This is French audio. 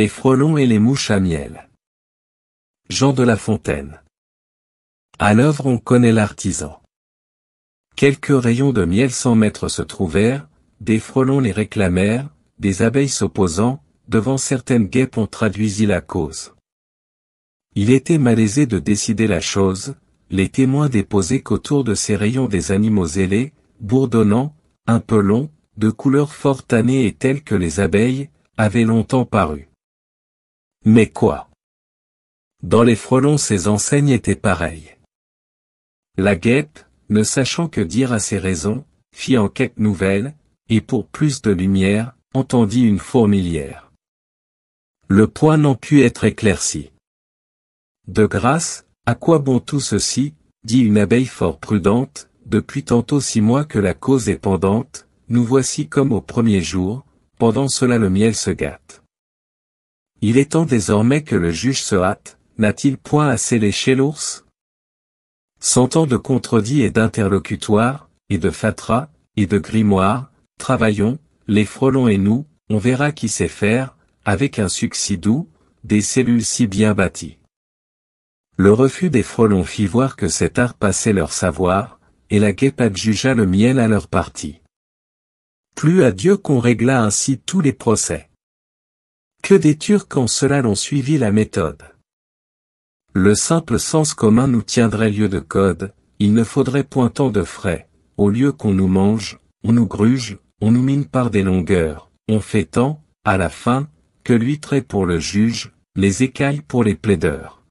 Les frelons et les mouches à miel. Jean de La Fontaine. À l'œuvre on connaît l'artisan. Quelques rayons de miel sans mètres se trouvèrent, des frelons les réclamèrent, des abeilles s'opposant, devant certaines guêpes on traduisit la cause. Il était malaisé de décider la chose, les témoins déposaient qu'autour de ces rayons des animaux ailés, bourdonnants, un peu longs, de couleur fort tannée et telle que les abeilles, avaient longtemps paru. Mais quoi Dans les frelons ces enseignes étaient pareilles. La guêpe, ne sachant que dire à ses raisons, fit enquête nouvelle, et pour plus de lumière, entendit une fourmilière. Le point n'en put être éclairci. De grâce, à quoi bon tout ceci, dit une abeille fort prudente, depuis tantôt six mois que la cause est pendante, nous voici comme au premier jour, pendant cela le miel se gâte. Il est temps désormais que le juge se hâte, n'a-t-il point assez léché l'ours Sentant de contredits et d'interlocutoires, et de fatras, et de grimoire, travaillons, les frelons et nous, on verra qui sait faire, avec un succès doux, des cellules si bien bâties. Le refus des frelons fit voir que cet art passait leur savoir, et la guépade jugea le miel à leur parti. Plus à Dieu qu'on régla ainsi tous les procès que des Turcs en cela l'ont suivi la méthode. Le simple sens commun nous tiendrait lieu de code, il ne faudrait point tant de frais, au lieu qu'on nous mange, on nous gruge, on nous mine par des longueurs, on fait tant, à la fin, que l'huître est pour le juge, les écailles pour les plaideurs.